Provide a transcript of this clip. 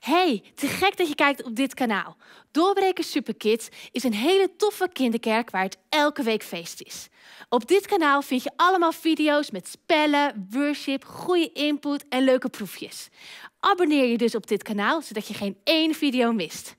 Hey, te gek dat je kijkt op dit kanaal. Doorbreken Superkids is een hele toffe kinderkerk waar het elke week feest is. Op dit kanaal vind je allemaal video's met spellen, worship, goede input en leuke proefjes. Abonneer je dus op dit kanaal zodat je geen één video mist.